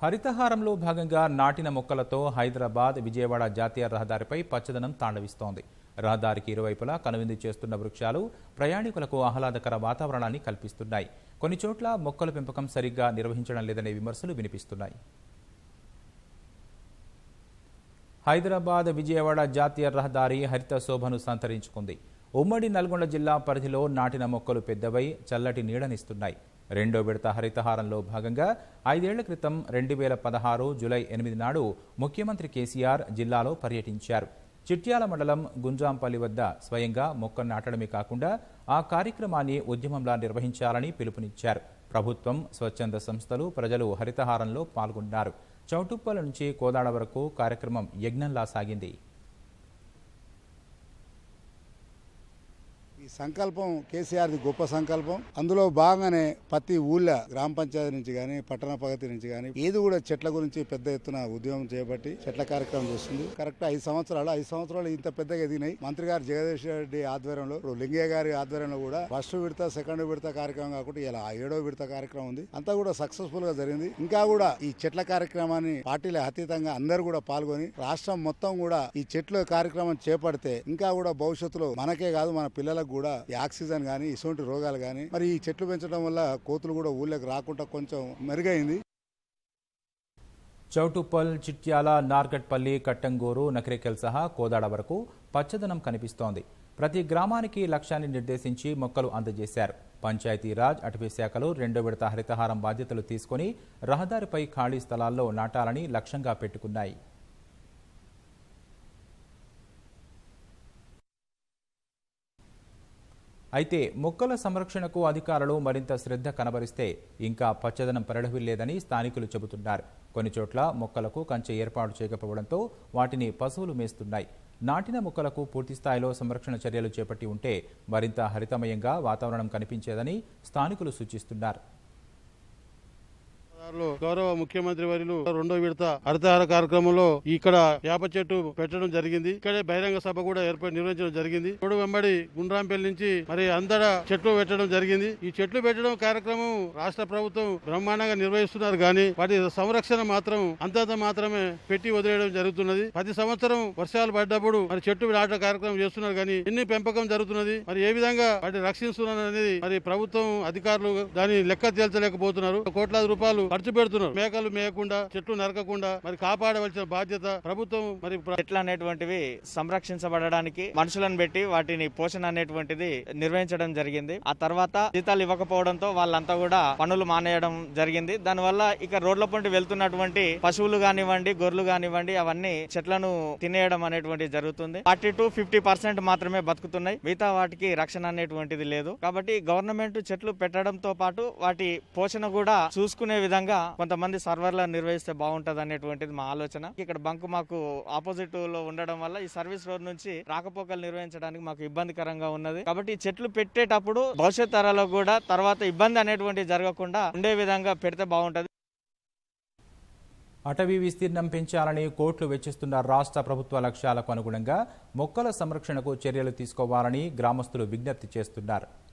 హరితహారంలో భాగంగా నాటిన మొక్కలతో హైదరాబాద్ విజయవాడ జాతీయ రహదారిపై పచ్చదనం తాండవిస్తోంది రహదారికి ఇరువైపులా కనువిందు చేస్తున్న వృక్షాలు ప్రయాణికులకు ఆహ్లాదకర వాతావరణాన్ని కల్పిస్తున్నాయి కొన్ని చోట్ల మొక్కల పెంపకం సరిగ్గా నిర్వహించడం లేదనే విమర్శలు వినిపిస్తున్నాయి హైదరాబాద్ విజయవాడ జాతీయ రహదారి హరిత శోభను సంతరించుకుంది ఉమ్మడి నల్గొండ జిల్లా పరిధిలో నాటిన మొక్కలు పెద్దవై చల్లటి నీడనిస్తున్నాయి రెండో విడత హరితహారంలో భాగంగా ఐదేళ్ల క్రితం రెండు వేల పదహారు జులై ఎనిమిది నాడు ముఖ్యమంత్రి కేసీఆర్ జిల్లాలో పర్యటించారు చిట్యాల మండలం గుంజాంపల్లి వద్ద స్వయంగా మొక్కను నాటడమే కాకుండా ఆ కార్యక్రమాన్ని ఉద్యమంలా నిర్వహించాలని పిలుపునిచ్చారు ప్రభుత్వం స్వచ్ఛంద సంస్థలు ప్రజలు హరితహారంలో పాల్గొన్నారు చౌటుప్పల నుంచి కోదాడ వరకు కార్యక్రమం యజ్ఞంలా సాగింది ఈ సంకల్పం కేసీఆర్ది గొప్ప సంకల్పం అందులో భాగంగానే ప్రతి ఊళ్ళ గ్రామ పంచాయతీ నుంచి కానీ పట్టణ ప్రగతి నుంచి కానీ ఏది కూడా చెట్ల గురించి పెద్ద ఎత్తున ఉద్యమం చేయబట్టి చెట్ల కార్యక్రమం చేస్తుంది కరెక్ట్ ఐదు సంవత్సరాలు ఐదు సంవత్సరాలు ఇంత పెద్దగా ఎదిగినాయి మంత్రి గారు జగదీష్ రెడ్డి ఆధ్వర్యంలో లింగయ్య గారి ఆధ్వర్యంలో కూడా ఫస్ట్ విడత సెకండ్ విడత కార్యక్రమం కాకుండా ఇలా ఏడో విడత కార్యక్రమం ఉంది అంతా కూడా సక్సెస్ఫుల్ గా జరిగింది ఇంకా కూడా ఈ చెట్ల కార్యక్రమాన్ని పార్టీల అతీతంగా అందరూ కూడా పాల్గొని రాష్ట్రం మొత్తం కూడా ఈ చెట్ల కార్యక్రమం చేపడితే ఇంకా కూడా భవిష్యత్తులో మనకే కాదు మన పిల్లలకు కూడా ఆక్సిజన్ కానీ ఇటువంటి రోగాలు కానీ మరి ఈ చెట్లు పెంచడం వల్ల కోతులు కూడా ఊళ్ళోకి రాకుండా కొంచెం మెరుగైంది చౌటుపల్ చిట్యాల నార్గట్పల్లి కట్టంగూరు నకరికెల్ సహా కోదాడ వరకు పచ్చదనం కనిపిస్తోంది ప్రతి గ్రామానికి లక్ష్యాన్ని నిర్దేశించి మొక్కలు అందజేశారు పంచాయతీరాజ్ అటవీ శాఖలు రెండో విడత హరితహారం బాధ్యతలు తీసుకుని రహదారిపై ఖాళీ స్థలాల్లో నాటాలని లక్ష్యంగా పెట్టుకున్నాయి అయితే మొక్కల సంరక్షణకు అధికారులు మరింత శ్రద్ధ కనబరిస్తే ఇంకా పచ్చదనం పెరడవిల్లేదని స్థానికులు చెబుతున్నారు కొన్ని చోట్ల మొక్కలకు కంచె ఏర్పాటు చేయకపోవడంతో వాటిని పశువులు మేస్తున్నాయి నాటిన మొక్కలకు పూర్తిస్థాయిలో సంరక్షణ చర్యలు చేపట్టి ఉంటే మరింత హరితమయంగా వాతావరణం కనిపించేదని స్థానికులు సూచిస్తున్నారు గౌరవ ముఖ్యమంత్రి వర్యులు రెండో విడత హరితహార కార్యక్రమంలో ఇక్కడ వేప చెట్టు పెట్టడం జరిగింది ఇక్కడే బహిరంగ సభ కూడా ఏర్పాటు నిర్వహించడం జరిగింది ఇప్పుడు వెంబడి గుండ్రాంపల్లి నుంచి మరి అందడ చెట్లు పెట్టడం జరిగింది ఈ చెట్లు పెట్టడం కార్యక్రమం రాష్ట్ర ప్రభుత్వం బ్రహ్మాండంగా నిర్వహిస్తున్నారు కానీ వాటి సంరక్షణ మాత్రం అంతంత మాత్రమే పెట్టి వదిలేయడం జరుగుతున్నది ప్రతి సంవత్సరం వర్షాలు పడ్డప్పుడు మరి చెట్టు నాటక కార్యక్రమం చేస్తున్నారు కానీ ఎన్ని పెంపకం జరుగుతున్నది మరి ఏ విధంగా వాటిని రక్షిస్తున్నారు అనేది మరి ప్రభుత్వం అధికారులు దాని లెక్క తేల్చలేకపోతున్నారు కోట్లాది రూపాయలు మర్చి పెడుతున్నారు మేకలు మేయకుండా చెట్లు నరకకుండా మరి కాపాడవలసిన బాధ్యత ప్రభుత్వం మరి చెట్లు అనేటువంటివి సంరక్షించబడడానికి మనుషులను పెట్టి వాటిని పోషణ అనేటువంటిది నిర్వహించడం జరిగింది ఆ తర్వాత జీతాలు ఇవ్వకపోవడంతో వాళ్ళంతా కూడా పనులు మానేయడం జరిగింది దానివల్ల ఇక రోడ్ల పండి వెళ్తున్నటువంటి పశువులు కానివ్వండి గొర్రెలు కానివ్వండి అవన్నీ చెట్లను తినేయడం అనేటువంటిది జరుగుతుంది ఫార్టీ టు ఫిఫ్టీ పర్సెంట్ మాత్రమే బతుకుతున్నాయి మిగతా వాటికి రక్షణ అనేటువంటిది లేదు కాబట్టి గవర్నమెంట్ చెట్లు పెట్టడంతో పాటు వాటి పోషణ కూడా చూసుకునే విధంగా విధంగా కొంతమంది సర్వర్ల నిర్వహిస్తే బాగుంటది అనేటువంటిది మా ఆలోచన ఇక్కడ బంక్ మాకు ఆపోజిట్ లో ఉండడం వల్ల ఈ సర్వీస్ రోడ్ నుంచి రాకపోకలు నిర్వహించడానికి మాకు ఇబ్బందికరంగా ఉన్నది కాబట్టి చెట్లు పెట్టేటప్పుడు భవిష్యత్ తరాలకు కూడా తర్వాత ఇబ్బంది అనేటువంటి జరగకుండా ఉండే విధంగా పెడితే బాగుంటది అటవీ విస్తీర్ణం పెంచాలని కోట్లు వెచ్చిస్తున్న రాష్ట్ర ప్రభుత్వ లక్ష్యాలకు అనుగుణంగా మొక్కల సంరక్షణకు చర్యలు తీసుకోవాలని గ్రామస్తులు విజ్ఞప్తి చేస్తున్నారు